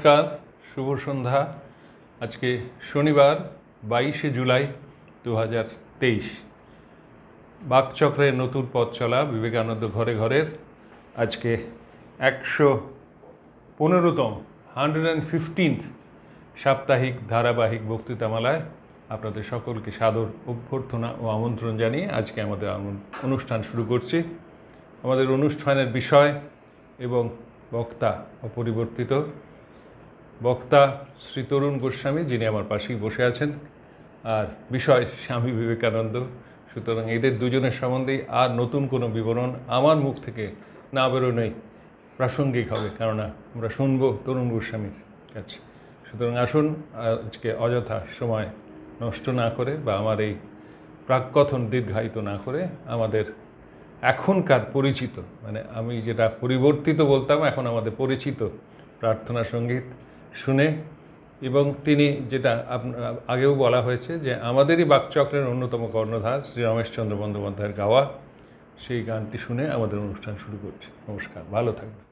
নমস্কার শুভ সন্ধ্যা আজকে শনিবার বাইশে জুলাই দু হাজার তেইশ বাকচক্রের নতুন পথ চলা বিবেকানন্দ ঘরে ঘরের আজকে একশো পনেরোতম হান্ড্রেড অ্যান্ড ফিফটিন্থ সাপ্তাহিক ধারাবাহিক বক্তৃতামালায় আপনাদের সকলকে সাদর অভ্যর্থনা ও আমন্ত্রণ জানিয়ে আজকে আমাদের অনুষ্ঠান শুরু করছি আমাদের অনুষ্ঠানের বিষয় এবং বক্তা অপরিবর্তিত বক্তা শ্রী তরুণ গোস্বামী যিনি আমার পাশেই বসে আছেন আর বিষয় স্বামী বিবেকানন্দ সুতরাং এদের দুজনের সম্বন্ধেই আর নতুন কোনো বিবরণ আমার মুখ থেকে না বেরোনোই প্রাসঙ্গিক হবে কেননা আমরা শুনবো তরুণ গোস্বামীর কাছে সুতরাং আসুন আজকে অযথা সময় নষ্ট না করে বা আমার এই প্রাককথন দীর্ঘায়িত না করে আমাদের এখনকার পরিচিত মানে আমি যেটা পরিবর্তিত বলতাম এখন আমাদের পরিচিত প্রার্থনা সঙ্গীত শুনে এবং তিনি যেটা আগেও বলা হয়েছে যে আমাদেরই বাকচক্রের অন্যতম কর্ণধার শ্রী রমেশচন্দ্র বন্দ্যোপাধ্যায়ের গাওয়া সেই গানটি শুনে আমাদের অনুষ্ঠান শুরু করছি নমস্কার ভালো থাকবেন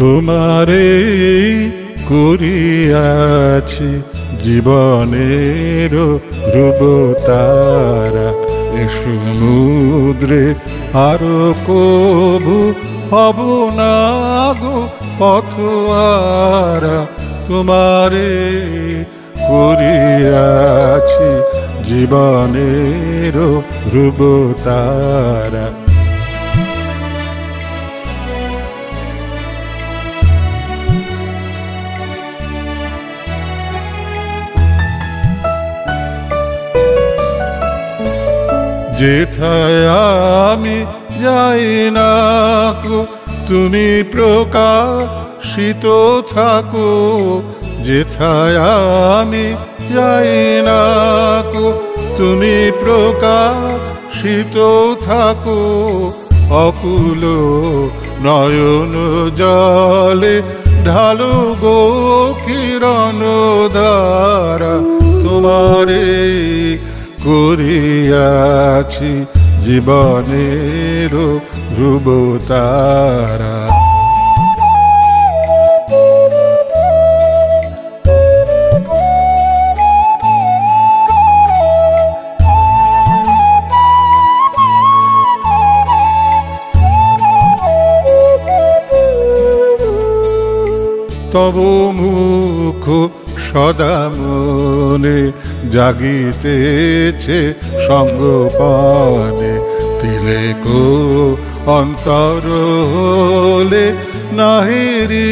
তোমারে করিয়াছি জীবনের ধ্রুব তারা এ সমুদ্রে আরো কবু হব না গো পথুয়ারা তোমারে করিয়াছি জীবনের ধ্রুব তারা যেথায় আমি যাই না কো তুমি প্রকাশিত থাকো যেথায় আমি যাই না কো তুমি প্রকাশিত থাকো অকুল নয়ন জলে ঢালু গো কিরণ ধারা তোমারে করিয়াছি জীবনের ধ্রুব তারা তব মুখ সদা মনে জাগিতেছে সঙ্গপানে তিলে গো অন্তর নাহেরি নাহিরি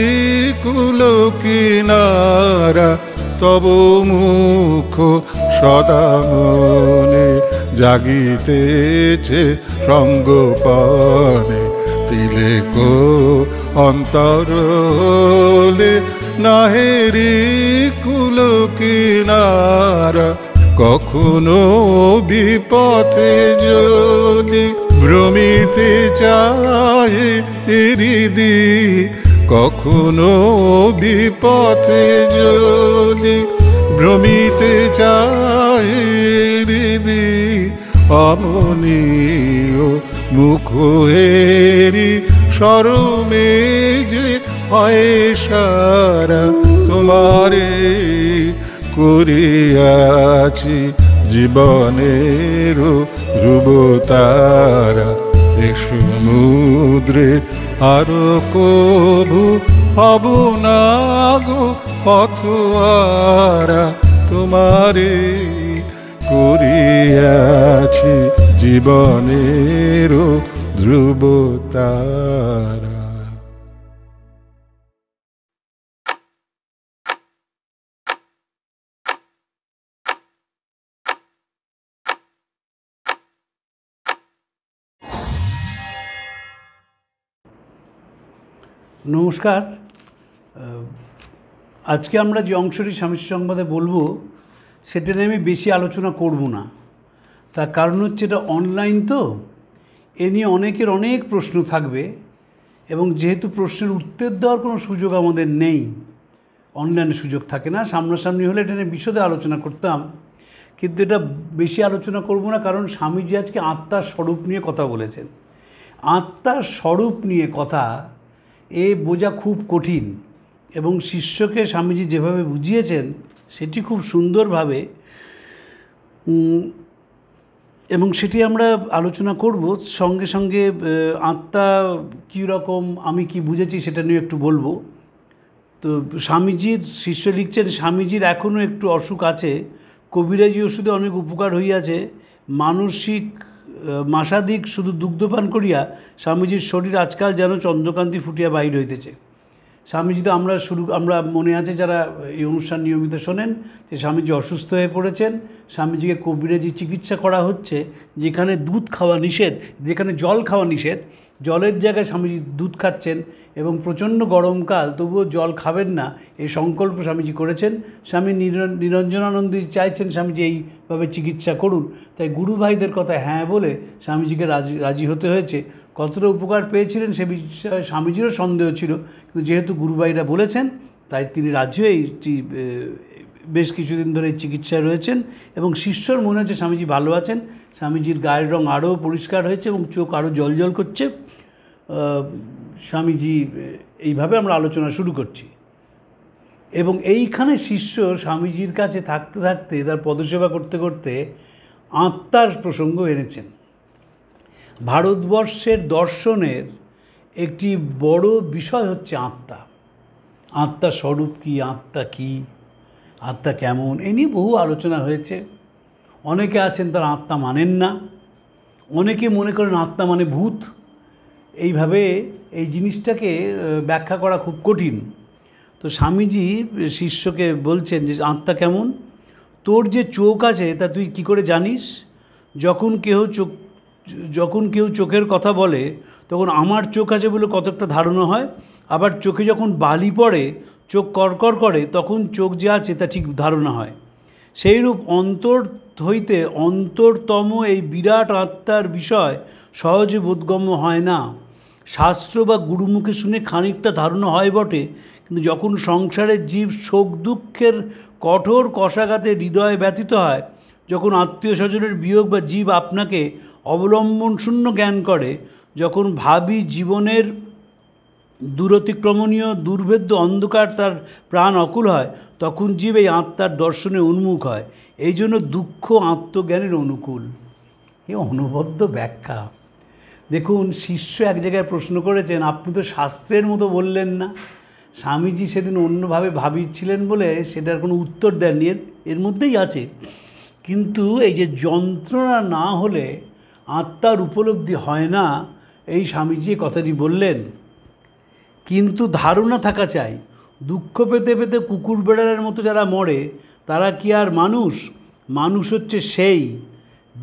কুল কিনারা তব মুখ সদা মনে জাগিতেছে সঙ্গপানে তিলে গো অন্তর নাহেরি কিনার কখনো বিপথে যদি ভ্রমিতে চায় হৃদি কখনো বিপথে যদি ভ্রমিতে চায় হৃদি অমনীয় মুখ হেরি সরমে যে হয় তোমারে করিয়াছি জীবনের ধ্রুব এ সমুদ্রে আরো কভু হব না গো পথুয়ারা তোমারে করিয়াছি জীবনের ধ্রুবতারা নমস্কার আজকে আমরা যে অংশটি স্বামী সংবাদে বলবো সেটা নিয়ে আমি বেশি আলোচনা করব না তার কারণ হচ্ছে এটা অনলাইন তো এ নিয়ে অনেকের অনেক প্রশ্ন থাকবে এবং যেহেতু প্রশ্নের উত্তর দেওয়ার কোনো সুযোগ আমাদের নেই অনলাইনে সুযোগ থাকে না সামনাসামনি হলে এটা নিয়ে বিশদে আলোচনা করতাম কিন্তু এটা বেশি আলোচনা করব না কারণ স্বামীজি আজকে আত্মার স্বরূপ নিয়ে কথা বলেছেন আত্মার স্বরূপ নিয়ে কথা এ বোঝা খুব কঠিন এবং শিষ্যকে স্বামীজি যেভাবে বুঝিয়েছেন সেটি খুব সুন্দরভাবে এবং সেটি আমরা আলোচনা করব সঙ্গে সঙ্গে আত্মা কী রকম আমি কি বুঝেছি সেটা নিয়ে একটু বলবো তো স্বামীজির শিষ্য লিখছেন স্বামীজির এখনও একটু অসুখ আছে কবিরাজি ওষুধে অনেক উপকার হইয়াছে মানসিক মাসাদিক শুধু দুগ্ধপান করিয়া স্বামীজির শরীর আজকাল যেন চন্দ্রকান্তি ফুটিয়া বাহির হইতেছে স্বামীজি তো আমরা শুরু আমরা মনে আছে যারা এই অনুষ্ঠান নিয়মিত শোনেন যে স্বামীজি অসুস্থ হয়ে পড়েছেন স্বামীজিকে কবিরাজি চিকিৎসা করা হচ্ছে যেখানে দুধ খাওয়া নিষেধ যেখানে জল খাওয়া নিষেধ জলের জায়গায় স্বামীজি দুধ খাচ্ছেন এবং প্রচণ্ড গরমকাল তবুও জল খাবেন না এই সংকল্প স্বামীজি করেছেন স্বামী নিরঞ্জনানন্দী চাইছেন স্বামীজি এইভাবে চিকিৎসা করুন তাই গুরু ভাইদের কথা হ্যাঁ বলে স্বামীজিকে রাজি রাজি হতে হয়েছে কতটা উপকার পেয়েছিলেন সে বিষয়ে স্বামীজিরও সন্দেহ ছিল কিন্তু যেহেতু গুরুভাইরা বলেছেন তাই তিনি রাজি হয়ে বেশ কিছুদিন ধরে চিকিৎসায় রয়েছেন এবং শিষ্যর মনে হচ্ছে স্বামীজি ভালো আছেন স্বামীজির গায়ের রং আরও পরিষ্কার হয়েছে এবং চোখ আরও জলজল করছে স্বামীজি এইভাবে আমরা আলোচনা শুরু করছি এবং এইখানে শিষ্য স্বামীজির কাছে থাকতে থাকতে তার পদসেবা করতে করতে আত্মার প্রসঙ্গ এনেছেন ভারতবর্ষের দর্শনের একটি বড় বিষয় হচ্ছে আত্মা আত্মা স্বরূপ কী আত্মা কী আত্মা কেমন এ নিয়ে বহু আলোচনা হয়েছে অনেকে আছেন তারা আত্মা মানেন না অনেকে মনে করেন আত্মা মানে ভূত এইভাবে এই জিনিসটাকে ব্যাখ্যা করা খুব কঠিন তো স্বামীজি শিষ্যকে বলছেন যে আত্মা কেমন তোর যে চোখ আছে তা তুই কি করে জানিস যখন কেউ চোখ যখন কেউ চোখের কথা বলে তখন আমার চোখ আছে বলে কতকটা ধারণা হয় আবার চোখে যখন বালি পড়ে চোখ কড়কর করে তখন চোখ যে আছে তা ঠিক ধারণা হয় সেইরূপ অন্তর হইতে অন্তরতম এই বিরাট আত্মার বিষয় সহজে বোধগম্য হয় না শাস্ত্র বা গুরুমুখে শুনে খানিকটা ধারণা হয় বটে কিন্তু যখন সংসারের জীব শোক দুঃখের কঠোর কষাঘাতে হৃদয়ে ব্যতীত হয় যখন আত্মীয় স্বজনের বিয়োগ বা জীব আপনাকে অবলম্বন শূন্য জ্ঞান করে যখন ভাবি জীবনের দূরতিক্রমণীয় দুর্ভেদ্য অন্ধকার তার প্রাণ অকুল হয় তখন জীব এই আত্মার দর্শনে উন্মুখ হয় এই জন্য দুঃখ আত্মজ্ঞানের অনুকূল এ অনবদ্য ব্যাখ্যা দেখুন শিষ্য এক জায়গায় প্রশ্ন করেছেন আপনি তো শাস্ত্রের মতো বললেন না স্বামীজি সেদিন অন্যভাবে ভাবিছিলেন বলে সেটার কোনো উত্তর দেননি এর এর মধ্যেই আছে কিন্তু এই যে যন্ত্রণা না হলে আত্মার উপলব্ধি হয় না এই স্বামীজি কথাটি বললেন কিন্তু ধারণা থাকা চাই দুঃখ পেতে পেতে কুকুর বেড়ালের মতো যারা মরে তারা কি আর মানুষ মানুষ হচ্ছে সেই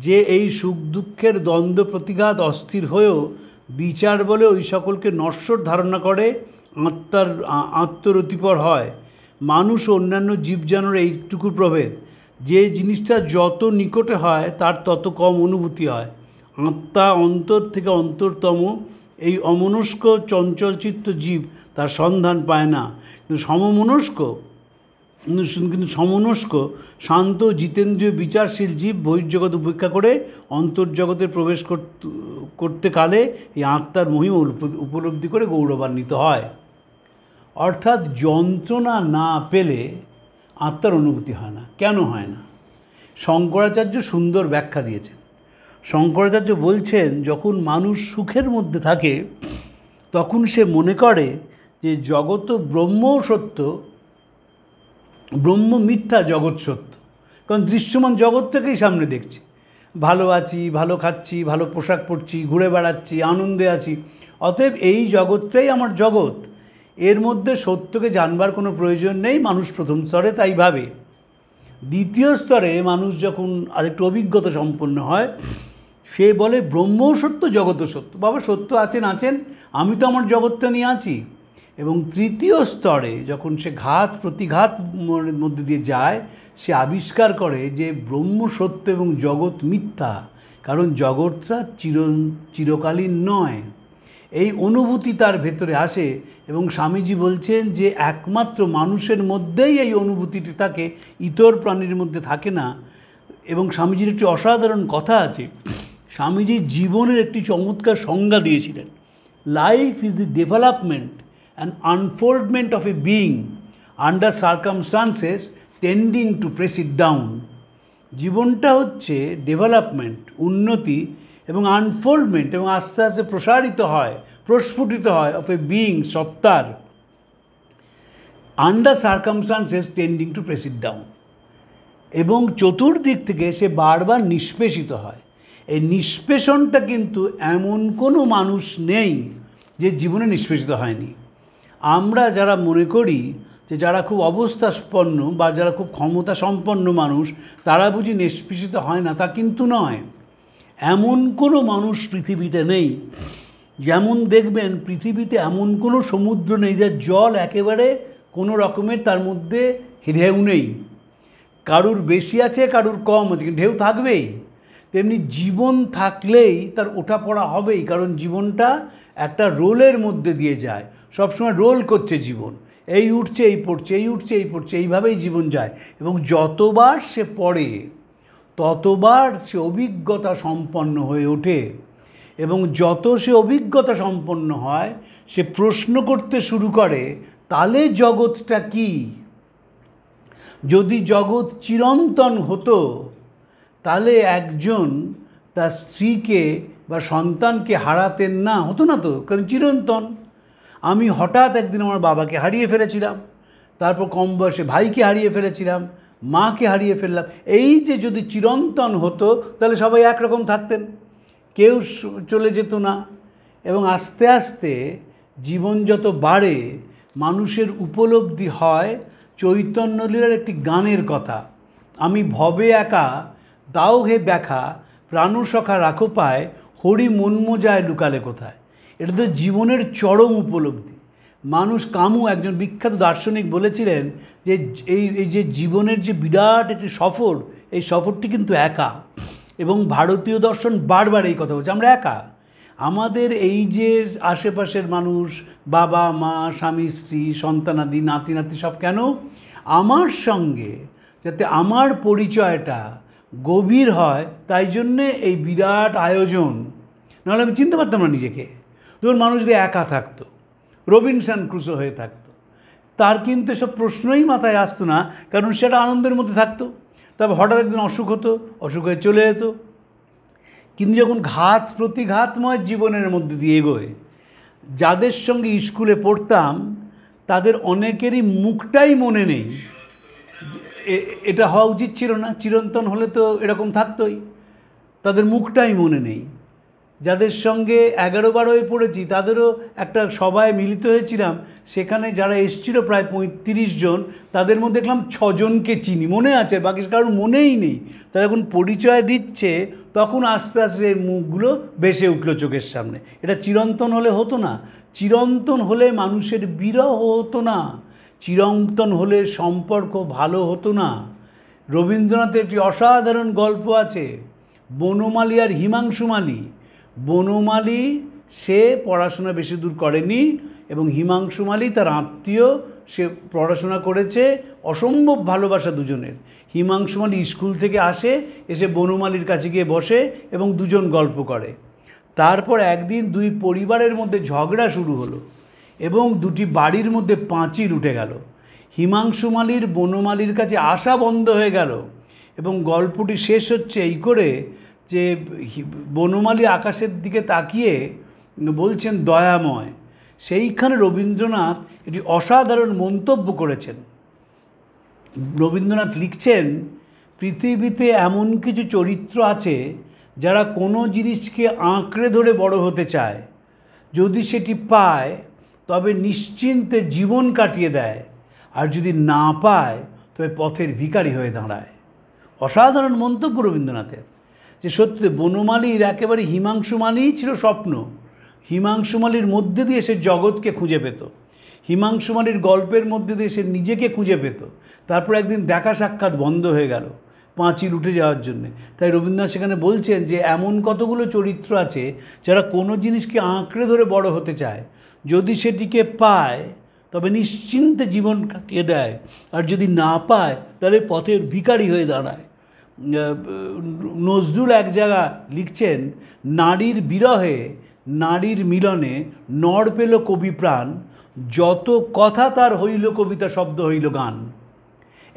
যে এই সুখ দুঃখের দ্বন্দ্ব প্রতিঘাত অস্থির হয়েও বিচার বলে ওই সকলকে নশ্বর ধারণা করে আত্মার আত্মরতিপর হয় মানুষ অন্যান্য জীবজানোর এইটুকু প্রভেদ যে জিনিসটা যত নিকটে হয় তার তত কম অনুভূতি হয় আত্মা অন্তর থেকে অন্তরতম এই অমনস্ক চঞ্চলচিত্ত জীব তার সন্ধান পায় না কিন্তু সমমনস্ক কিন্তু সমনস্ক শান্ত জিতেন্দ্রীয় বিচারশীল জীব বহির্জগৎ উপেক্ষা করে অন্তর্জগতে প্রবেশ করতে কালে এই আত্মার মহিমা উপলব্ধি করে গৌরবান্বিত হয় অর্থাৎ যন্ত্রণা না পেলে আত্মার অনুভূতি হয় না কেন হয় না শঙ্করাচার্য সুন্দর ব্যাখ্যা দিয়েছেন শঙ্করাচার্য বলছেন যখন মানুষ সুখের মধ্যে থাকে তখন সে মনে করে যে জগৎ ব্রহ্ম সত্য ব্রহ্ম মিথ্যা জগৎ সত্য কারণ দৃশ্যমান জগৎটাকেই সামনে দেখছে ভালো আছি ভালো খাচ্ছি ভালো পোশাক পরছি ঘুরে বেড়াচ্ছি আনন্দে আছি অতএব এই জগৎটাই আমার জগৎ এর মধ্যে সত্যকে জানবার কোনো প্রয়োজন নেই মানুষ প্রথম স্তরে তাই ভাবে দ্বিতীয় স্তরে মানুষ যখন আরেকটু অভিজ্ঞতা সম্পন্ন হয় সে বলে ব্রহ্মও সত্য জগতও সত্য বাবা সত্য আছেন আছেন আমি তো আমার জগৎটা নিয়ে আছি এবং তৃতীয় স্তরে যখন সে ঘাত প্রতিঘাত মধ্যে দিয়ে যায় সে আবিষ্কার করে যে ব্রহ্ম সত্য এবং জগৎ মিথ্যা কারণ জগৎটা চির চিরকালীন নয় এই অনুভূতি তার ভেতরে আসে এবং স্বামীজি বলছেন যে একমাত্র মানুষের মধ্যেই এই অনুভূতিটি থাকে ইতর প্রাণীর মধ্যে থাকে না এবং স্বামীজির একটি অসাধারণ কথা আছে স্বামীজি জীবনের একটি চমৎকার সংজ্ঞা দিয়েছিলেন life is the development and unfoldment of a being under circumstances tending to press it down জীবনটা হচ্ছে ডেভেলপমেন্ট উন্নতি এবং আনফোল্ডমেন্ট এবং আস্তে আস্তে প্রসারিত হয় প্রস্ফুটিত হয় অফ এ বিইং সত্তার under circumstances tending to press it down এবং চতুর্দিক থেকে সে বারবার নিষ্পেষিত হয় এই নিষ্পেষণটা কিন্তু এমন কোনো মানুষ নেই যে জীবনে নিষ্পেষিত হয়নি আমরা যারা মনে করি যে যারা খুব অবস্থাস্পন্ন বা যারা খুব ক্ষমতা সম্পন্ন মানুষ তারা বুঝি নিষ্পেষিত হয় না তা কিন্তু নয় এমন কোনো মানুষ পৃথিবীতে নেই যেমন দেখবেন পৃথিবীতে এমন কোনো সমুদ্র নেই যার জল একেবারে কোনো রকমের তার মধ্যে ঢেউ নেই কারুর বেশি আছে কারুর কম আছে ঢেউ থাকবেই তেমনি জীবন থাকলেই তার ওঠা পড়া হবেই কারণ জীবনটা একটা রোলের মধ্যে দিয়ে যায় সবসময় রোল করছে জীবন এই উঠছে এই পড়ছে এই উঠছে এই পড়ছে এইভাবেই জীবন যায় এবং যতবার সে পড়ে ততবার সে অভিজ্ঞতা সম্পন্ন হয়ে ওঠে এবং যত সে অভিজ্ঞতা সম্পন্ন হয় সে প্রশ্ন করতে শুরু করে তাহলে জগৎটা কি যদি জগৎ চিরন্তন হতো তাহলে একজন তার স্ত্রীকে বা সন্তানকে হারাতেন না হতো না তো কারণ চিরন্তন আমি হঠাৎ একদিন আমার বাবাকে হারিয়ে ফেলেছিলাম তারপর কম বয়সে ভাইকে হারিয়ে ফেলেছিলাম মাকে হারিয়ে ফেললাম এই যে যদি চিরন্তন হতো তাহলে সবাই একরকম থাকতেন কেউ চলে যেত না এবং আস্তে আস্তে জীবন যত বাড়ে মানুষের উপলব্ধি হয় চৈতন্যলীলার একটি গানের কথা আমি ভবে একা দাও হে দেখা প্রাণুসখা রাখো পায় হরি মনমোজায় লুকালে কোথায় এটা তো জীবনের চরম উপলব্ধি মানুষ কামু একজন বিখ্যাত দার্শনিক বলেছিলেন যে এই এই যে জীবনের যে বিরাট একটি সফর এই সফরটি কিন্তু একা এবং ভারতীয় দর্শন বারবার এই কথা বলছে আমরা একা আমাদের এই যে আশেপাশের মানুষ বাবা মা স্বামী স্ত্রী সন্তানাদি নাতি নাতি সব কেন আমার সঙ্গে যাতে আমার পরিচয়টা গভীর হয় তাই জন্যে এই বিরাট আয়োজন নাহলে আমি চিনতে পারতাম না নিজেকে ধরুন মানুষ যদি একা থাকতো রবিনসন ক্রুশো হয়ে থাকতো তার কিন্তু এসব প্রশ্নই মাথায় আসতো না কারণ সেটা আনন্দের মধ্যে থাকতো তারপর হঠাৎ একদিন অসুখ হতো অসুখ হয়ে চলে যেত কিন্তু যখন ঘাত প্রতিঘাতময় জীবনের মধ্যে দিয়ে এগোয় যাদের সঙ্গে স্কুলে পড়তাম তাদের অনেকেরই মুখটাই মনে নেই এটা হওয়া উচিত ছিল না চিরন্তন হলে তো এরকম থাকতোই তাদের মুখটাই মনে নেই যাদের সঙ্গে এগারো বারোয় হয়ে পড়েছি তাদেরও একটা সবাই মিলিত হয়েছিলাম সেখানে যারা এসেছিল প্রায় পঁয়ত্রিশ জন তাদের মধ্যে দেখলাম ছজনকে চিনি মনে আছে বাকি কারোর মনেই নেই তারা এখন পরিচয় দিচ্ছে তখন আস্তে আস্তে মুখগুলো বেসে উঠল চোখের সামনে এটা চিরন্তন হলে হতো না চিরন্তন হলে মানুষের বিরহ হতো না চিরন্তন হলে সম্পর্ক ভালো হতো না রবীন্দ্রনাথের একটি অসাধারণ গল্প আছে বনমালী আর হিমাংশুমালী বনমালী সে পড়াশোনা বেশি দূর করেনি এবং হিমাংশুমালী তার আত্মীয় সে পড়াশোনা করেছে অসম্ভব ভালোবাসা দুজনের হিমাংশুমালী স্কুল থেকে আসে এসে বনমালীর কাছে গিয়ে বসে এবং দুজন গল্প করে তারপর একদিন দুই পরিবারের মধ্যে ঝগড়া শুরু হলো এবং দুটি বাড়ির মধ্যে পাঁচিল উঠে গেল হিমাংশু মালির বনমালির কাছে আসা বন্ধ হয়ে গেল এবং গল্পটি শেষ হচ্ছে এই করে যে বনমালী আকাশের দিকে তাকিয়ে বলছেন দয়াময় সেইখানে রবীন্দ্রনাথ একটি অসাধারণ মন্তব্য করেছেন রবীন্দ্রনাথ লিখছেন পৃথিবীতে এমন কিছু চরিত্র আছে যারা কোনো জিনিসকে আঁকড়ে ধরে বড় হতে চায় যদি সেটি পায় তবে নিশ্চিন্তে জীবন কাটিয়ে দেয় আর যদি না পায় তবে পথের ভিকারি হয়ে দাঁড়ায় অসাধারণ মন্তব্য রবীন্দ্রনাথের যে সত্যি বনমালীর একেবারে হিমাংশুমালীই ছিল স্বপ্ন মালির মধ্যে দিয়ে সে জগৎকে খুঁজে পেত মালির গল্পের মধ্যে দিয়ে সে নিজেকে খুঁজে পেত তারপর একদিন দেখা সাক্ষাৎ বন্ধ হয়ে গেল পাঁচিল উঠে যাওয়ার জন্যে তাই রবীন্দ্রনাথ সেখানে বলছেন যে এমন কতগুলো চরিত্র আছে যারা কোনো জিনিসকে আঁকড়ে ধরে বড় হতে চায় যদি সেটিকে পায় তবে নিশ্চিন্তে জীবন কাটিয়ে দেয় আর যদি না পায় তাহলে পথের ভিকারি হয়ে দাঁড়ায় নজরুল এক জায়গা লিখছেন নারীর বিরহে নারীর মিলনে নড় পেল কবি প্রাণ যত কথা তার হইল কবিতা শব্দ হইল গান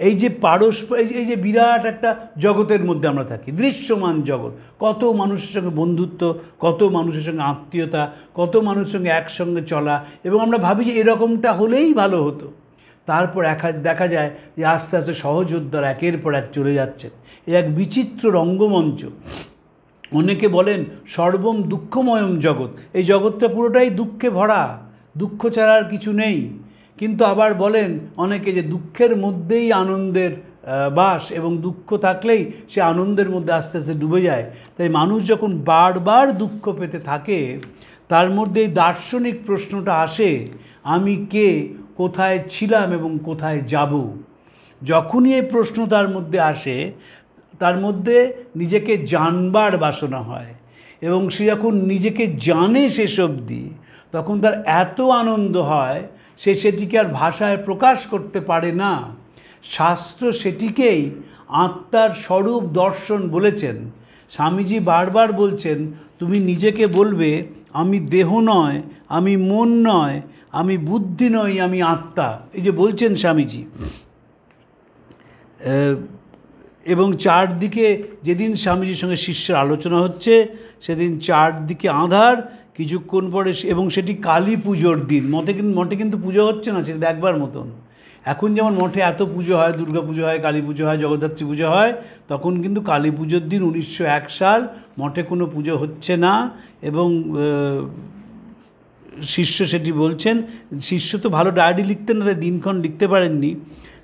এই যে পারস্প এই যে বিরাট একটা জগতের মধ্যে আমরা থাকি দৃশ্যমান জগৎ কত মানুষের সঙ্গে বন্ধুত্ব কত মানুষের সঙ্গে আত্মীয়তা কত মানুষের সঙ্গে একসঙ্গে চলা এবং আমরা ভাবি যে এরকমটা হলেই ভালো হতো তারপর দেখা যায় যে আস্তে আস্তে সহযোদ্ধারা একের পর এক চলে যাচ্ছেন এ এক বিচিত্র রঙ্গমঞ্চ অনেকে বলেন সর্বম দুঃখময়ম জগৎ এই জগৎটা পুরোটাই দুঃখে ভরা দুঃখ ছাড়া আর কিছু নেই কিন্তু আবার বলেন অনেকে যে দুঃখের মধ্যেই আনন্দের বাস এবং দুঃখ থাকলেই সে আনন্দের মধ্যে আস্তে আস্তে ডুবে যায় তাই মানুষ যখন বারবার দুঃখ পেতে থাকে তার মধ্যে এই দার্শনিক প্রশ্নটা আসে আমি কে কোথায় ছিলাম এবং কোথায় যাব যখনই এই প্রশ্ন তার মধ্যে আসে তার মধ্যে নিজেকে জানবার বাসনা হয় এবং সে যখন নিজেকে জানে শেষ দিয়ে তখন তার এত আনন্দ হয় সে সেটিকে আর ভাষায় প্রকাশ করতে পারে না শাস্ত্র সেটিকেই আত্মার স্বরূপ দর্শন বলেছেন স্বামীজি বারবার বলছেন তুমি নিজেকে বলবে আমি দেহ নয় আমি মন নয় আমি বুদ্ধি নয় আমি আত্মা এই যে বলছেন স্বামীজি এবং চারদিকে যেদিন স্বামীজির সঙ্গে শিষ্যের আলোচনা হচ্ছে সেদিন চারদিকে আধার কিছুক্ষণ পরে এবং সেটি কালী পুজোর দিন মঠে কিন্তু মঠে কিন্তু পুজো হচ্ছে না সেটা দেখবার মতন এখন যেমন মঠে এত পুজো হয় দুর্গা পুজো হয় কালী পুজো হয় জগদ্ধাত্রী পুজো হয় তখন কিন্তু কালী পুজোর দিন উনিশশো এক সাল মঠে কোনো পুজো হচ্ছে না এবং শিষ্য সেটি বলছেন শিষ্য তো ভালো ডায়েরি লিখতেন না তাই দিনক্ষণ লিখতে পারেননি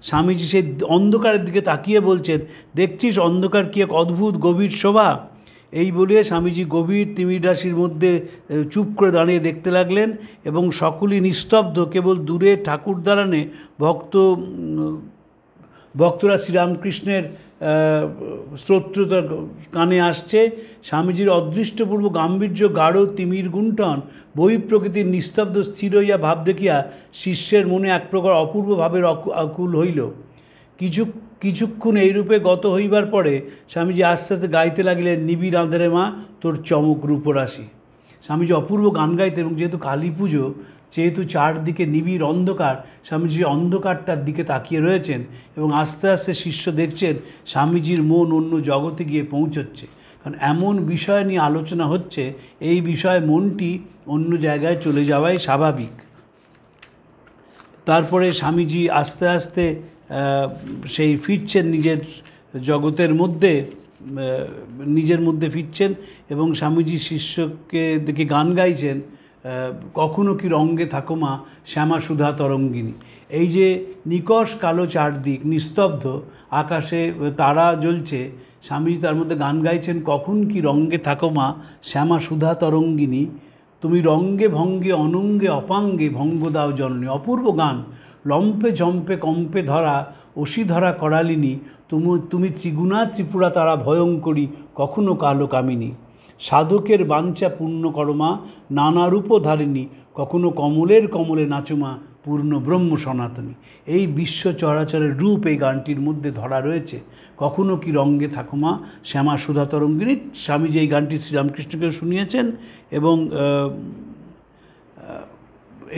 স্বামীজি সেই অন্ধকারের দিকে তাকিয়ে বলছেন দেখছিস অন্ধকার কি এক অদ্ভুত গভীর শোভা এই বলে স্বামীজি গভীর তিমির রাশির মধ্যে চুপ করে দাঁড়িয়ে দেখতে লাগলেন এবং সকলেই নিস্তব্ধ কেবল দূরে ঠাকুর দাঁড়ানে ভক্ত ভক্তরা শ্রীরামকৃষ্ণের শ্রোত্রতা কানে আসছে স্বামীজির অদৃষ্টপূর্ব গাম্ভীর্য গাঢ় তিমির গুণ্ঠন বই প্রকৃতির নিস্তব্ধ স্থির হইয়া ভাব দেখিয়া শিষ্যের মনে এক প্রকার অপূর্ব ভাবের আকুল হইল কিছু কিছুক্ষণ এইরূপে গত হইবার পরে স্বামীজি আস্তে আস্তে গাইতে লাগিলেন নিবিড় আঁধারে মা তোর চমক রূপরাশি স্বামীজি অপূর্ব গান গাইতে এবং যেহেতু কালী পুজো যেহেতু চারদিকে নিবিড় অন্ধকার স্বামীজি অন্ধকারটার দিকে তাকিয়ে রয়েছেন এবং আস্তে আস্তে শিষ্য দেখছেন স্বামীজির মন অন্য জগতে গিয়ে পৌঁছচ্ছে কারণ এমন বিষয় নিয়ে আলোচনা হচ্ছে এই বিষয়ে মনটি অন্য জায়গায় চলে যাওয়াই স্বাভাবিক তারপরে স্বামীজি আস্তে আস্তে সেই ফিরছেন নিজের জগতের মধ্যে নিজের মধ্যে ফিরছেন এবং স্বামীজি শিষ্যকে দেখে গান গাইছেন কখনো কি রঙ্গে থাকো মা শ্যামা সুধা তরঙ্গিনী এই যে নিকষ কালো চারদিক নিস্তব্ধ আকাশে তারা জ্বলছে স্বামীজি তার মধ্যে গান গাইছেন কখন কি রঙ্গে থাকো মা শ্যামা সুধা তরঙ্গিনী তুমি রঙ্গে ভঙ্গে অনঙ্গে অপাঙ্গে ভঙ্গ দাও জননী অপূর্ব গান লম্পে জম্পে কম্পে ধরা অসি ধরা করালিনী তুমি তুমি ত্রিগুণা ত্রিপুরা তারা ভয়ঙ্করী কখনো কালো কামিনী সাধকের বাঞ্ছা পূর্ণ করমা নানা রূপ ধারিনি কখনো কমলের কমলে নাচুমা পূর্ণ ব্রহ্ম সনাতনী এই বিশ্ব চরাচরের রূপ এই গানটির মধ্যে ধরা রয়েছে কখনো কি রঙ্গে থাকুমা শ্যামা সুধা তরঙ্গিনী স্বামীজি এই গানটি শ্রীরামকৃষ্ণকেও শুনিয়েছেন এবং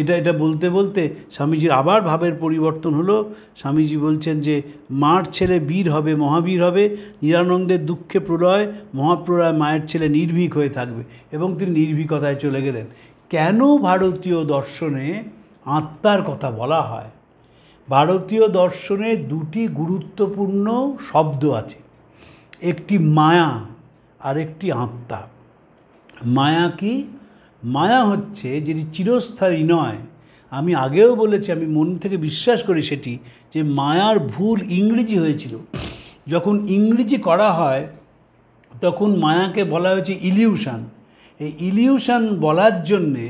এটা এটা বলতে বলতে স্বামীজির আবার ভাবের পরিবর্তন হলো স্বামীজি বলছেন যে মার ছেলে বীর হবে মহাবীর হবে নিরানন্দের দুঃখে প্রলয় মহাপ্রলয় মায়ের ছেলে নির্ভীক হয়ে থাকবে এবং তিনি নির্ভীকতায় চলে গেলেন কেন ভারতীয় দর্শনে আত্মার কথা বলা হয় ভারতীয় দর্শনে দুটি গুরুত্বপূর্ণ শব্দ আছে একটি মায়া আর একটি আত্মা মায়া কি মায়া হচ্ছে যেটি চিরস্থায়ী নয় আমি আগেও বলেছি আমি মন থেকে বিশ্বাস করি সেটি যে মায়ার ভুল ইংরেজি হয়েছিল যখন ইংরেজি করা হয় তখন মায়াকে বলা হয়েছে ইলিউশান এই ইলিউশান বলার জন্যে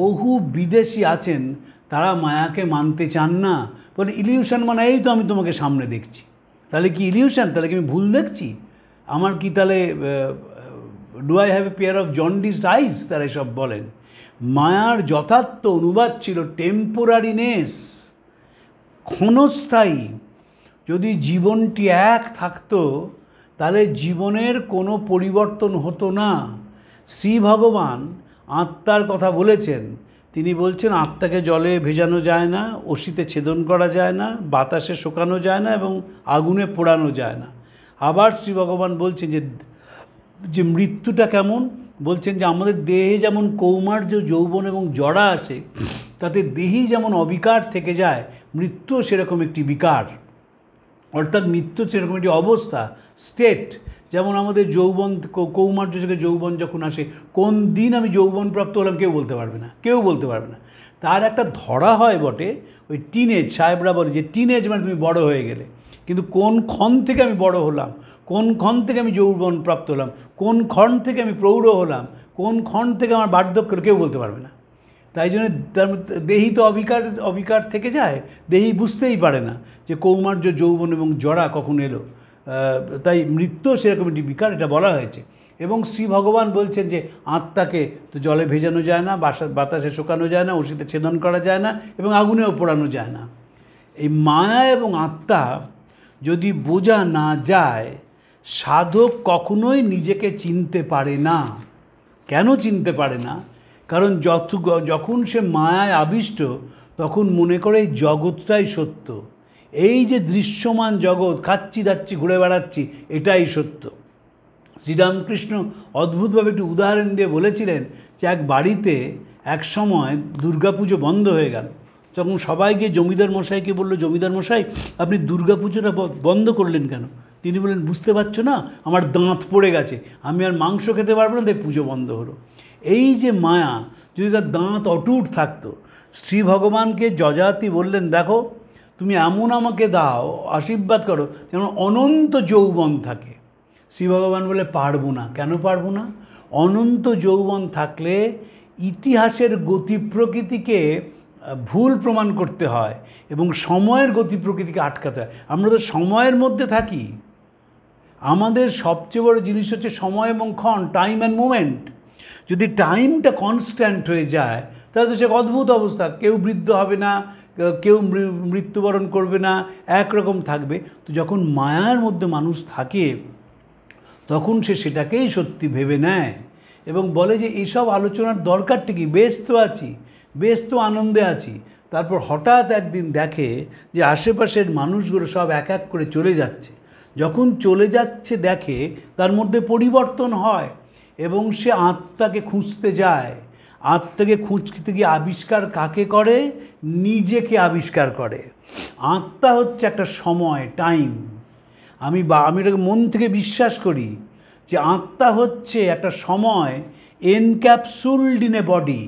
বহু বিদেশি আছেন তারা মায়াকে মানতে চান না বলে ইলিউশন মানে এই তো আমি তোমাকে সামনে দেখছি তাহলে কি ইলিউশন তাহলে কি আমি ভুল দেখছি আমার কি তাহলে do I have a pair of jaundice eyes তারা এসব বলেন মায়ার যথার্থ অনুবাদ ছিল টেম্পোরারিনেস ক্ষণস্থায়ী যদি জীবনটি এক থাকতো তাহলে জীবনের কোনো পরিবর্তন হতো না শ্রী ভগবান আত্মার কথা বলেছেন তিনি বলছেন আত্মাকে জলে ভেজানো যায় না অসিতে ছেদন করা যায় না বাতাসে শোকানো যায় না এবং আগুনে পোড়ানো যায় না আবার শ্রী ভগবান বলছেন যে যে মৃত্যুটা কেমন বলছেন যে আমাদের দেহে যেমন কৌমার্য যৌবন এবং জড়া আসে তাতে দেহি যেমন অবিকার থেকে যায় মৃত্যুও সেরকম একটি বিকার অর্থাৎ মৃত্যু সেরকম একটি অবস্থা স্টেট যেমন আমাদের যৌবন কৌমার্য থেকে যৌবন যখন আসে কোন দিন আমি যৌবনপ্রাপ্ত হলাম কেউ বলতে পারবে না কেউ বলতে পারবে না তার একটা ধরা হয় বটে ওই টিনেজ সাহেবরা বলে যে টিনেজ মানে তুমি বড় হয়ে গেলে কিন্তু কোন ক্ষণ থেকে আমি বড় হলাম কোন ক্ষণ থেকে আমি যৌবন প্রাপ্ত হলাম কোন ক্ষণ থেকে আমি প্রৌঢ় হলাম কোন ক্ষণ থেকে আমার বার্ধক্য কেউ বলতে পারবে না তাই জন্য তার দেহি তো অবিকার অবিকার থেকে যায় দেহি বুঝতেই পারে না যে কৌমার্য যৌবন এবং জরা কখন এলো তাই মৃত্যু সেরকম একটি বিকার এটা বলা হয়েছে এবং শ্রী ভগবান বলছেন যে আত্মাকে তো জলে ভেজানো যায় না বাসা বাতাসে শোকানো যায় না ওষুধে ছেদন করা যায় না এবং আগুনেও পোড়ানো যায় না এই মায়া এবং আত্মা যদি বোঝা না যায় সাধক কখনোই নিজেকে চিনতে পারে না কেন চিনতে পারে না কারণ যত যখন সে মায়ায় আবিষ্ট তখন মনে করে এই জগৎটাই সত্য এই যে দৃশ্যমান জগৎ খাচ্ছি দাচ্ছি ঘুরে বেড়াচ্ছি এটাই সত্য শ্রীরামকৃষ্ণ অদ্ভুতভাবে একটি উদাহরণ দিয়ে বলেছিলেন যে এক বাড়িতে এক সময় দুর্গাপুজো বন্ধ হয়ে গেল তখন সবাই গিয়ে জমিদার মশাইকে বলল জমিদার মশাই আপনি দুর্গা পুজোটা বন্ধ করলেন কেন তিনি বললেন বুঝতে পারছো না আমার দাঁত পড়ে গেছে আমি আর মাংস খেতে পারবো না তাই পুজো বন্ধ হলো এই যে মায়া যদি তার দাঁত অটুট থাকতো শ্রী ভগবানকে যজাতি বললেন দেখো তুমি এমন আমাকে দাও আশীর্বাদ করো যেন অনন্ত যৌবন থাকে শ্রী ভগবান বলে পারবো না কেন পারবো না অনন্ত যৌবন থাকলে ইতিহাসের গতি প্রকৃতিকে ভুল প্রমাণ করতে হয় এবং সময়ের গতি প্রকৃতিকে আটকাতে হয় আমরা তো সময়ের মধ্যে থাকি আমাদের সবচেয়ে বড় জিনিস হচ্ছে সময় এবং ক্ষণ টাইম অ্যান্ড মুমেন্ট যদি টাইমটা কনস্ট্যান্ট হয়ে যায় তাহলে তো সে অদ্ভুত অবস্থা কেউ বৃদ্ধ হবে না কেউ মৃত্যুবরণ করবে না একরকম থাকবে তো যখন মায়ার মধ্যে মানুষ থাকে তখন সে সেটাকেই সত্যি ভেবে নেয় এবং বলে যে এইসব আলোচনার দরকারটা কি বেশ তো আছি বেশ তো আনন্দে আছি তারপর হঠাৎ একদিন দেখে যে আশেপাশের মানুষগুলো সব এক এক করে চলে যাচ্ছে যখন চলে যাচ্ছে দেখে তার মধ্যে পরিবর্তন হয় এবং সে আত্মাকে খুঁজতে যায় আত্মাকে খুঁজতে গিয়ে আবিষ্কার কাকে করে নিজেকে আবিষ্কার করে আত্মা হচ্ছে একটা সময় টাইম আমি বা আমি এটাকে মন থেকে বিশ্বাস করি যে আত্মা হচ্ছে একটা সময় এনক্যাপসুলড ইন এ বডি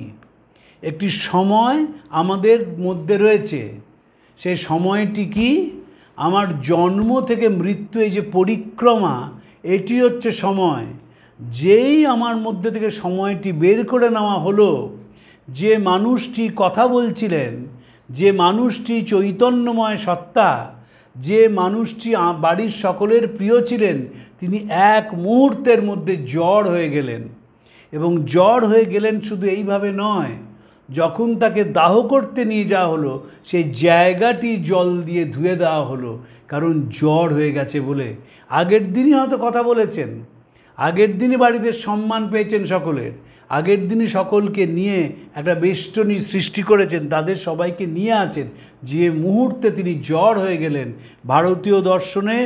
একটি সময় আমাদের মধ্যে রয়েছে সেই সময়টি কি আমার জন্ম থেকে মৃত্যু এই যে পরিক্রমা এটি হচ্ছে সময় যেই আমার মধ্যে থেকে সময়টি বের করে নেওয়া হলো যে মানুষটি কথা বলছিলেন যে মানুষটি চৈতন্যময় সত্তা যে মানুষটি বাড়ির সকলের প্রিয় ছিলেন তিনি এক মুহূর্তের মধ্যে জ্বর হয়ে গেলেন এবং জ্বর হয়ে গেলেন শুধু এইভাবে নয় যখন তাকে দাহ করতে নিয়ে যাওয়া হলো সেই জায়গাটি জল দিয়ে ধুয়ে দেওয়া হলো কারণ জ্বর হয়ে গেছে বলে আগের দিনই হয়তো কথা বলেছেন আগের দিনই বাড়িতে সম্মান পেয়েছেন সকলের আগের দিনই সকলকে নিয়ে একটা বেষ্টনী সৃষ্টি করেছেন তাদের সবাইকে নিয়ে আছেন যে মুহূর্তে তিনি জ্বর হয়ে গেলেন ভারতীয় দর্শনে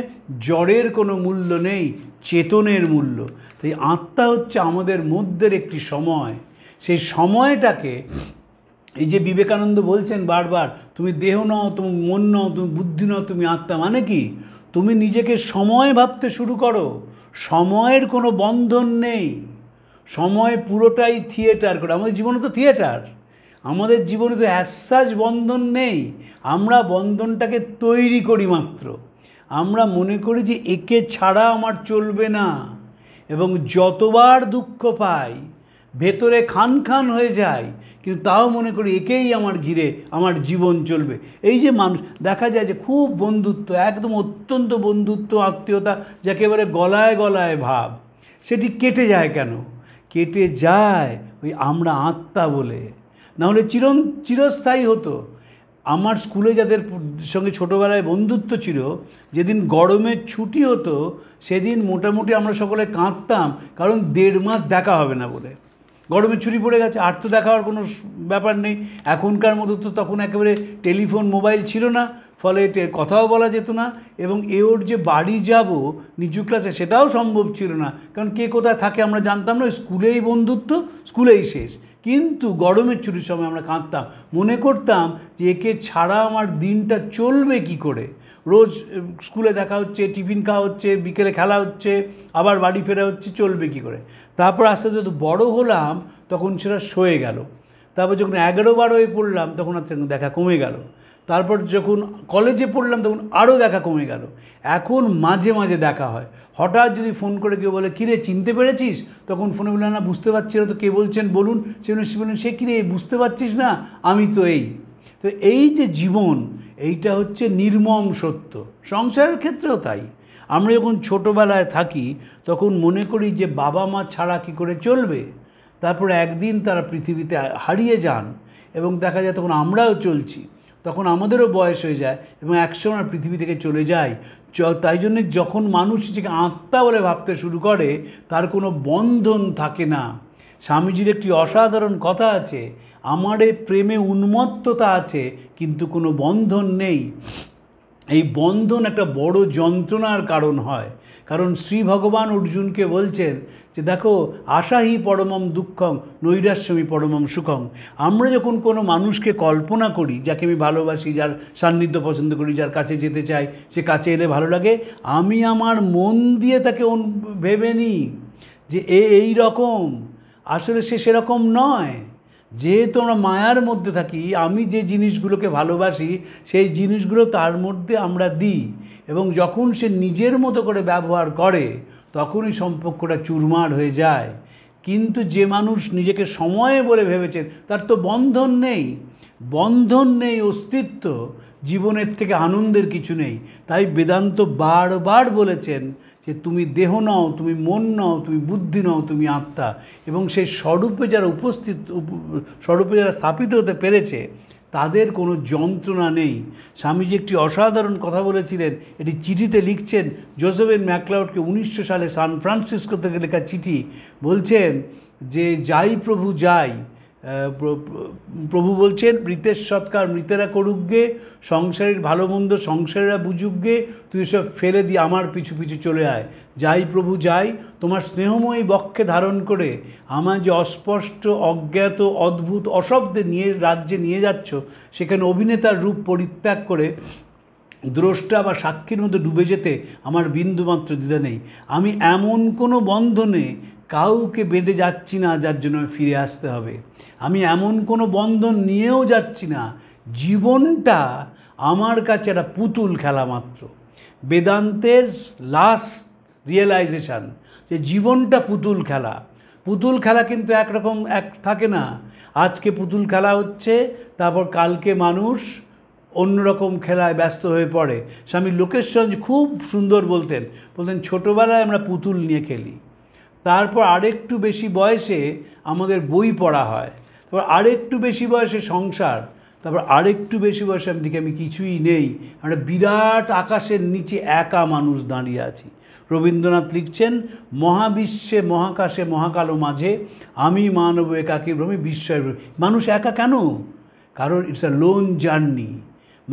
জ্বরের কোনো মূল্য নেই চেতনের মূল্য তাই আত্মা হচ্ছে আমাদের মধ্যের একটি সময় সেই সময়টাকে এই যে বিবেকানন্দ বলছেন বারবার তুমি দেহ নও তুমি মন নও তুমি বুদ্ধি নও তুমি আত্মা মানে কি তুমি নিজেকে সময় ভাবতে শুরু করো সময়ের কোনো বন্ধন নেই সময় পুরোটাই থিয়েটার করে আমাদের জীবনে তো থিয়েটার আমাদের জীবনে তো অ্যাসাজ বন্ধন নেই আমরা বন্ধনটাকে তৈরি করি মাত্র আমরা মনে করি যে একে ছাড়া আমার চলবে না এবং যতবার দুঃখ পাই ভেতরে খান খান হয়ে যায় কিন্তু তাও মনে করি একেই আমার ঘিরে আমার জীবন চলবে এই যে মানুষ দেখা যায় যে খুব বন্ধুত্ব একদম অত্যন্ত বন্ধুত্ব আত্মীয়তা যাকে এবারে গলায় গলায় ভাব সেটি কেটে যায় কেন কেটে যায় ওই আমরা আত্মা বলে নাহলে চির চিরস্থায়ী হতো আমার স্কুলে যাদের সঙ্গে ছোটোবেলায় বন্ধুত্ব ছিল যেদিন গরমের ছুটি হতো সেদিন মোটামুটি আমরা সকলে কাঁদতাম কারণ দেড় মাস দেখা হবে না বলে গরমের ছুরি পড়ে গেছে আর তো দেখাওয়ার কোনো ব্যাপার নেই এখনকার মতো তো তখন একেবারে টেলিফোন মোবাইল ছিল না ফলে কথাও বলা যেত না এবং এ ওর যে বাড়ি যাব নিচু ক্লাসে সেটাও সম্ভব ছিল না কারণ কে কোথায় থাকে আমরা জানতাম না স্কুলেই বন্ধুত্ব স্কুলেই শেষ কিন্তু গরমের ছুটির সময় আমরা কাঁদতাম মনে করতাম যে একে ছাড়া আমার দিনটা চলবে কি করে রোজ স্কুলে দেখা হচ্ছে টিফিন খাওয়া হচ্ছে বিকেলে খেলা হচ্ছে আবার বাড়ি ফেরা হচ্ছে চলবে কী করে তারপর আস্তে আস্তে বড়ো হলাম তখন সেটা সয়ে গেল তারপর যখন এগারো বারো হয়ে পড়লাম তখন আর দেখা কমে গেল তারপর যখন কলেজে পড়লাম তখন আরও দেখা কমে গেল এখন মাঝে মাঝে দেখা হয় হঠাৎ যদি ফোন করে কেউ বলে কিরে চিনতে পেরেছিস তখন ফোনে বলে না বুঝতে পারছি না তো কে বলছেন বলুন সে বলুন সে কিরে বুঝতে পারছিস না আমি তো এই তো এই যে জীবন এইটা হচ্ছে নির্মম সত্য সংসারের ক্ষেত্রেও তাই আমরা যখন ছোটোবেলায় থাকি তখন মনে করি যে বাবা মা ছাড়া কি করে চলবে তারপরে একদিন তারা পৃথিবীতে হারিয়ে যান এবং দেখা যায় তখন আমরাও চলছি তখন আমাদেরও বয়স হয়ে যায় এবং একসময় পৃথিবী থেকে চলে যায় তাই জন্যে যখন মানুষ নিজেকে আত্মা বলে ভাবতে শুরু করে তার কোনো বন্ধন থাকে না স্বামীজির একটি অসাধারণ কথা আছে আমারে প্রেমে উন্মত্ততা আছে কিন্তু কোনো বন্ধন নেই এই বন্ধন একটা বড় যন্ত্রণার কারণ হয় কারণ শ্রী ভগবান অর্জুনকে বলছেন যে দেখো আশাহি পরমম দুঃখং নৈরাশ্রমী পরমম সুখং আমরা যখন কোনো মানুষকে কল্পনা করি যাকে আমি ভালোবাসি যার সান্নিধ্য পছন্দ করি যার কাছে যেতে চাই সে কাছে এলে ভালো লাগে আমি আমার মন দিয়ে তাকে ভেবে নিই যে এ এই রকম আসলে সে সেরকম নয় যেহেতু আমরা মায়ার মধ্যে থাকি আমি যে জিনিসগুলোকে ভালোবাসি সেই জিনিসগুলো তার মধ্যে আমরা দিই এবং যখন সে নিজের মতো করে ব্যবহার করে তখনই সম্পর্কটা চুরমার হয়ে যায় কিন্তু যে মানুষ নিজেকে সময়ে বলে ভেবেছেন তার তো বন্ধন নেই বন্ধন নেই অস্তিত্ব জীবনের থেকে আনন্দের কিছু নেই তাই বেদান্ত বারবার বলেছেন যে তুমি দেহ নও তুমি মন নও তুমি বুদ্ধি নও তুমি আত্মা এবং সেই স্বরূপে যারা উপস্থিত স্বরূপে যারা স্থাপিত হতে পেরেছে তাদের কোনো যন্ত্রণা নেই স্বামীজি একটি অসাধারণ কথা বলেছিলেন এটি চিঠিতে লিখছেন জোসেফেন ম্যাকলাউডকে উনিশশো সালে সান ফ্রান্সিসকো থেকে লেখা চিঠি বলছেন যে যাই প্রভু যাই প্রভু বলছেন মৃতের সৎকার মৃতেরা করুকগে সংসারের ভালো মন্দ সংসারেরা বুঝুকগে তুই সব ফেলে দিয়ে আমার পিছু পিছু চলে আয় যাই প্রভু যাই তোমার স্নেহময়ী বক্ষে ধারণ করে আমার যে অস্পষ্ট অজ্ঞাত অদ্ভুত অশব্দে নিয়ে রাজ্যে নিয়ে যাচ্ছ সেখানে অভিনেতার রূপ পরিত্যাগ করে দ্রষ্টা বা সাক্ষীর মধ্যে ডুবে যেতে আমার বিন্দুমাত্র দ্বিধা নেই আমি এমন কোনো বন্ধনে কাউকে বেঁধে যাচ্ছি না যার জন্য ফিরে আসতে হবে আমি এমন কোনো বন্ধন নিয়েও যাচ্ছি না জীবনটা আমার কাছে একটা পুতুল খেলা মাত্র বেদান্তের লাস্ট রিয়েলাইজেশান যে জীবনটা পুতুল খেলা পুতুল খেলা কিন্তু একরকম এক থাকে না আজকে পুতুল খেলা হচ্ছে তারপর কালকে মানুষ অন্যরকম খেলায় ব্যস্ত হয়ে পড়ে স্বামী লোকেশগঞ্জ খুব সুন্দর বলতেন বলতেন ছোটোবেলায় আমরা পুতুল নিয়ে খেলি তারপর আরেকটু বেশি বয়সে আমাদের বই পড়া হয় তারপর আরেকটু বেশি বয়সে সংসার তারপর আরেকটু বেশি বয়সে আমি দেখি আমি কিছুই নেই আমরা বিরাট আকাশের নিচে একা মানুষ দাঁড়িয়ে আছি রবীন্দ্রনাথ লিখছেন মহাবিশ্বে মহাকাশে মহাকালো মাঝে আমি মানব একাকী ভ্রমে বিশ্বয় মানুষ একা কেন কারণ ইটস আ লোন জার্নি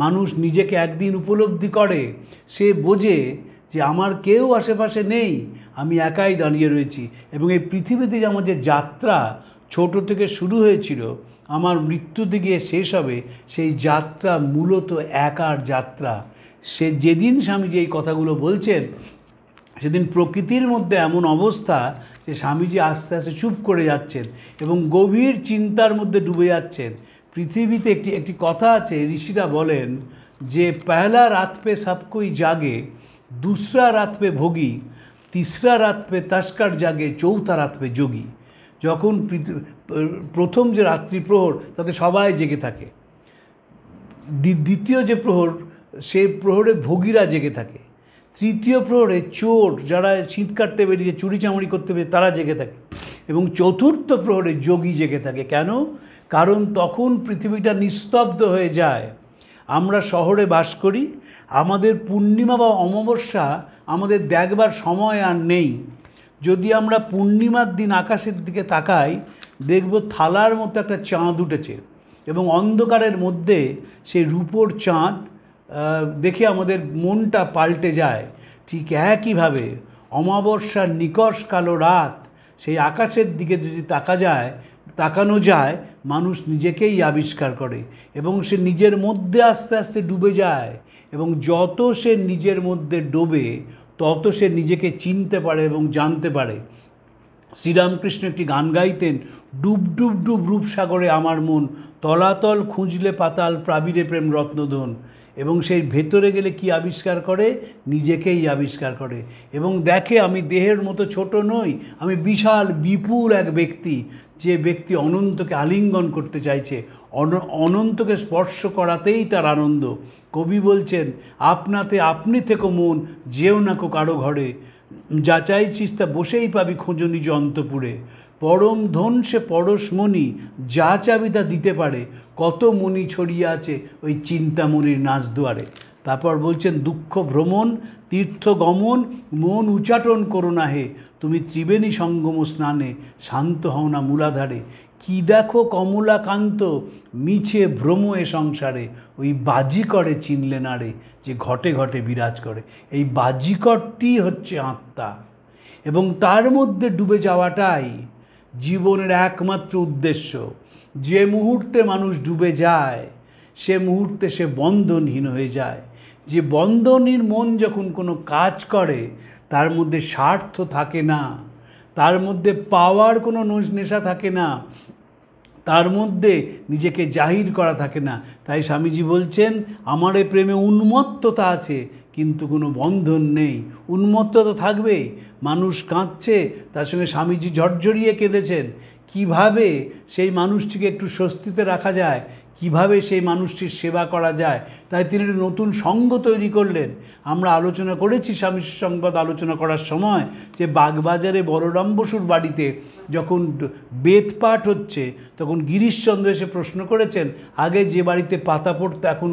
মানুষ নিজেকে একদিন উপলব্ধি করে সে বোঝে যে আমার কেউ আশেপাশে নেই আমি একাই দাঁড়িয়ে রয়েছি এবং এই পৃথিবীতে যে আমার যে যাত্রা ছোট থেকে শুরু হয়েছিল আমার মৃত্যুতে গিয়ে শেষ হবে সেই যাত্রা মূলত একার যাত্রা সে যেদিন স্বামীজি এই কথাগুলো বলছেন সেদিন প্রকৃতির মধ্যে এমন অবস্থা যে স্বামীজি আস্তে আস্তে চুপ করে যাচ্ছেন এবং গভীর চিন্তার মধ্যে ডুবে যাচ্ছেন পৃথিবীতে একটি একটি কথা আছে ঋষিরা বলেন যে পহলা রাত পে সবকই জাগে দুসরা রাত পে ভোগী তিসরা রাত পে তস্কর জাগে চৌথা রাত পে যোগী যখন প্রথম যে রাত্রি প্রহর তাতে সবাই জেগে থাকে দ্বিতীয় যে প্রহর সে প্রহরে ভোগীরা জেগে থাকে তৃতীয় প্রহরে চোর যারা শীত কাটতে বেরিয়ে চুরি চামড়ি করতে বেরিয়ে তারা জেগে থাকে এবং চতুর্থ প্রহরে যোগী জেগে থাকে কেন কারণ তখন পৃথিবীটা নিস্তব্ধ হয়ে যায় আমরা শহরে বাস করি আমাদের পূর্ণিমা বা অমাবস্যা আমাদের দেখবার সময় আর নেই যদি আমরা পূর্ণিমার দিন আকাশের দিকে তাকাই দেখব থালার মতো একটা চাঁদ উঠেছে এবং অন্ধকারের মধ্যে সেই রূপোর চাঁদ দেখে আমাদের মনটা পাল্টে যায় ঠিক একইভাবে অমাবস্যার নিকষ কালো রাত সেই আকাশের দিকে যদি তাকা যায় তাকানো যায় মানুষ নিজেকেই আবিষ্কার করে এবং সে নিজের মধ্যে আস্তে আস্তে ডুবে যায় এবং যত সে নিজের মধ্যে ডোবে তত সে নিজেকে চিনতে পারে এবং জানতে পারে শ্রীরামকৃষ্ণ একটি গান গাইতেন ডুব ডুব ডুব রূপসাগরে আমার মন তলাতল খুঁজলে পাতাল প্রাবীরে প্রেম রত্নধন এবং সেই ভেতরে গেলে কি আবিষ্কার করে নিজেকেই আবিষ্কার করে এবং দেখে আমি দেহের মতো ছোট নই আমি বিশাল বিপুল এক ব্যক্তি যে ব্যক্তি অনন্তকে আলিঙ্গন করতে চাইছে অনন্তকে স্পর্শ করাতেই তার আনন্দ কবি বলছেন আপনাতে আপনি থেকে মন যেও না কো কারো ঘরে যা চাইছিস তা বসেই পাবি খোঁজনি যন্তপুরে পরম ধন সে মণি যা তা দিতে পারে কত মণি ছড়িয়ে আছে ওই চিন্তামণির দুয়ারে তারপর বলছেন দুঃখ ভ্রমণ তীর্থ গমন মন উচ্চাটন করো না হে তুমি ত্রিবেণী সঙ্গম স্নানে শান্ত হও না মূলাধারে কি দেখো কমলাকান্ত মিছে ভ্রম এ সংসারে ওই বাজিকরে চিনলে না রে যে ঘটে ঘটে বিরাজ করে এই বাজিকরটি হচ্ছে আত্মা এবং তার মধ্যে ডুবে যাওয়াটাই জীবনের একমাত্র উদ্দেশ্য যে মুহূর্তে মানুষ ডুবে যায় সে মুহূর্তে সে বন্ধনহীন হয়ে যায় যে বন্ধনীর মন যখন কোনো কাজ করে তার মধ্যে স্বার্থ থাকে না তার মধ্যে পাওয়ার কোনো নেশা থাকে না তার মধ্যে নিজেকে জাহির করা থাকে না তাই স্বামীজি বলছেন আমার এ প্রেমে উন্মত্ততা আছে কিন্তু কোনো বন্ধন নেই উন্মত্ত তো থাকবে মানুষ কাঁদছে তার সঙ্গে স্বামীজি ঝরঝরিয়ে কেঁদেছেন কিভাবে সেই মানুষটিকে একটু স্বস্তিতে রাখা যায় কিভাবে সেই মানুষটির সেবা করা যায় তাই তিনি একটি নতুন সঙ্গ তৈরি করলেন আমরা আলোচনা করেছি স্বামী সংবাদ আলোচনা করার সময় যে বাগবাজারে বলরাম বসুর বাড়িতে যখন বেদ পাঠ হচ্ছে তখন গিরিশচন্দ্র এসে প্রশ্ন করেছেন আগে যে বাড়িতে পাতা পড়তো এখন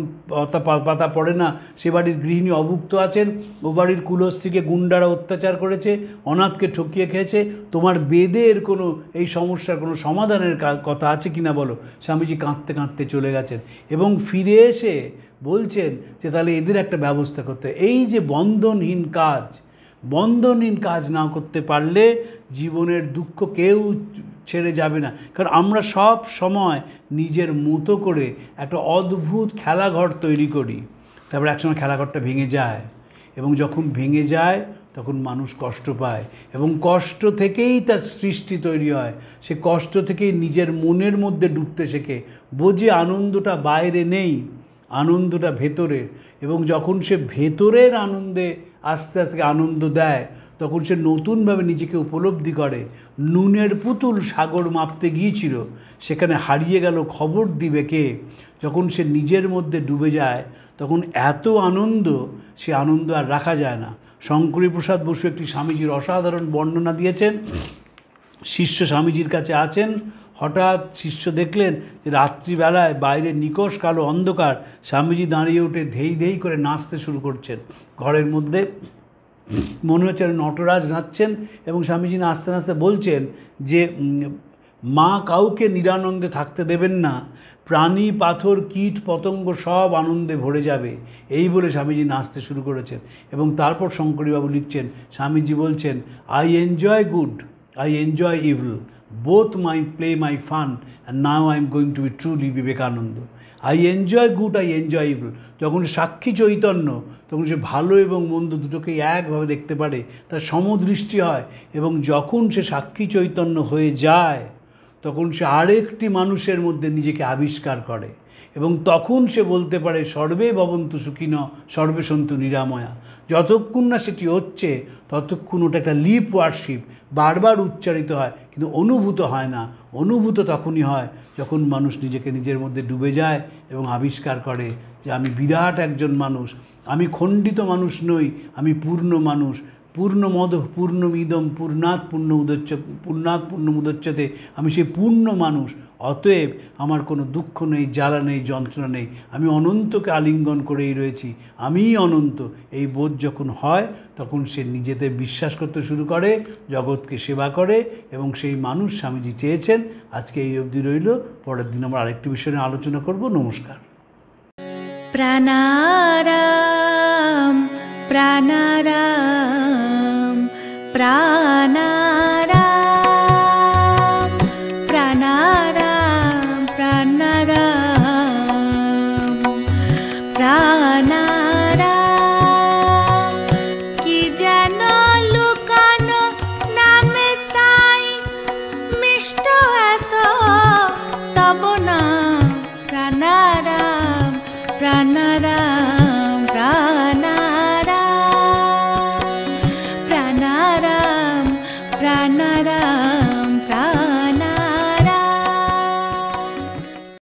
পাতা পাতা পড়ে না সে বাড়ির গৃহিণী অভুক্ত আছেন ও বাড়ির কুলস্ত্রীকে গুন্ডারা অত্যাচার করেছে অনাথকে ঠকিয়ে খেয়েছে তোমার বেদের কোনো এই সমস্যার কোনো সমাধানের কথা আছে কিনা বলো স্বামীজি কাঁদতে কাঁদতে চলে গেছেন এবং ফিরে এসে বলছেন যে তাহলে এদের একটা ব্যবস্থা করতে এই যে বন্ধনহীন কাজ বন্ধনহীন কাজ না করতে পারলে জীবনের দুঃখ কেউ ছেড়ে যাবে না কারণ আমরা সব সময় নিজের মতো করে একটা অদ্ভুত খেলাঘর তৈরি করি তারপর একসময় খেলাঘরটা ভেঙে যায় এবং যখন ভেঙে যায় তখন মানুষ কষ্ট পায় এবং কষ্ট থেকেই তার সৃষ্টি তৈরি হয় সে কষ্ট থেকেই নিজের মনের মধ্যে ডুবতে শেখে বোঝে আনন্দটা বাইরে নেই আনন্দটা ভেতরের এবং যখন সে ভেতরের আনন্দে আস্তে আস্তে আনন্দ দেয় তখন সে নতুনভাবে নিজেকে উপলব্ধি করে নুনের পুতুল সাগর মাপতে গিয়েছিল সেখানে হারিয়ে গেল খবর দিবে কে যখন সে নিজের মধ্যে ডুবে যায় তখন এত আনন্দ সে আনন্দ আর রাখা যায় না প্রসাদ বসু একটি স্বামীজির অসাধারণ বর্ণনা দিয়েছেন শিষ্য স্বামীজির কাছে আছেন হঠাৎ শিষ্য দেখলেন যে রাত্রিবেলায় বাইরে নিকশ কালো অন্ধকার স্বামীজি দাঁড়িয়ে উঠে ধেই ধেই করে নাচতে শুরু করছেন ঘরের মধ্যে মনে হচ্ছে নটরাজ নাচছেন এবং স্বামীজি নাচতে নাচতে বলছেন যে মা কাউকে নিরানন্দে থাকতে দেবেন না প্রাণী পাথর কীট পতঙ্গ সব আনন্দে ভরে যাবে এই বলে স্বামীজি নাচতে শুরু করেছেন এবং তারপর শঙ্করীবাবু লিখছেন স্বামীজি বলছেন I enjoy good I enjoy evil both my play my fun now I am am to be be truly Vivekananda I enjoy good I enjoy evil যখন সাক্ষী চৈতন্য তখন সে ভালো এবং মন্দ দুটোকে একভাবে দেখতে পারে তার সমদৃষ্টি হয় এবং যখন সে সাক্ষী চৈতন্য হয়ে যায় তখন সে আরেকটি মানুষের মধ্যে নিজেকে আবিষ্কার করে এবং তখন সে বলতে পারে সর্বে ভবন্ত সুখিন সর্বে সন্তু নিরাময়া যতক্ষণ না সেটি হচ্ছে ততক্ষণ ওটা একটা লিপ ওয়ার্শিপ বারবার উচ্চারিত হয় কিন্তু অনুভূত হয় না অনুভূত তখনই হয় যখন মানুষ নিজেকে নিজের মধ্যে ডুবে যায় এবং আবিষ্কার করে যে আমি বিরাট একজন মানুষ আমি খণ্ডিত মানুষ নই আমি পূর্ণ মানুষ পূর্ণমদ পূর্ণমিদম পূর্ণাত পূর্ণ উদচ্ছ পূর্ণাৎ পূর্ণমুদচ্ছতে আমি সেই পূর্ণ মানুষ অতএব আমার কোনো দুঃখ নেই জ্বালা নেই যন্ত্রণা নেই আমি অনন্তকে আলিঙ্গন করেই রয়েছি আমিই অনন্ত এই বোধ যখন হয় তখন সে নিজেতে বিশ্বাস করতে শুরু করে জগৎকে সেবা করে এবং সেই মানুষ স্বামীজি চেয়েছেন আজকে এই অবধি রইল পরের দিন আমরা আরেকটি বিষয় নিয়ে আলোচনা করব নমস্কার প্রাণারা प्राणाराम प्राणा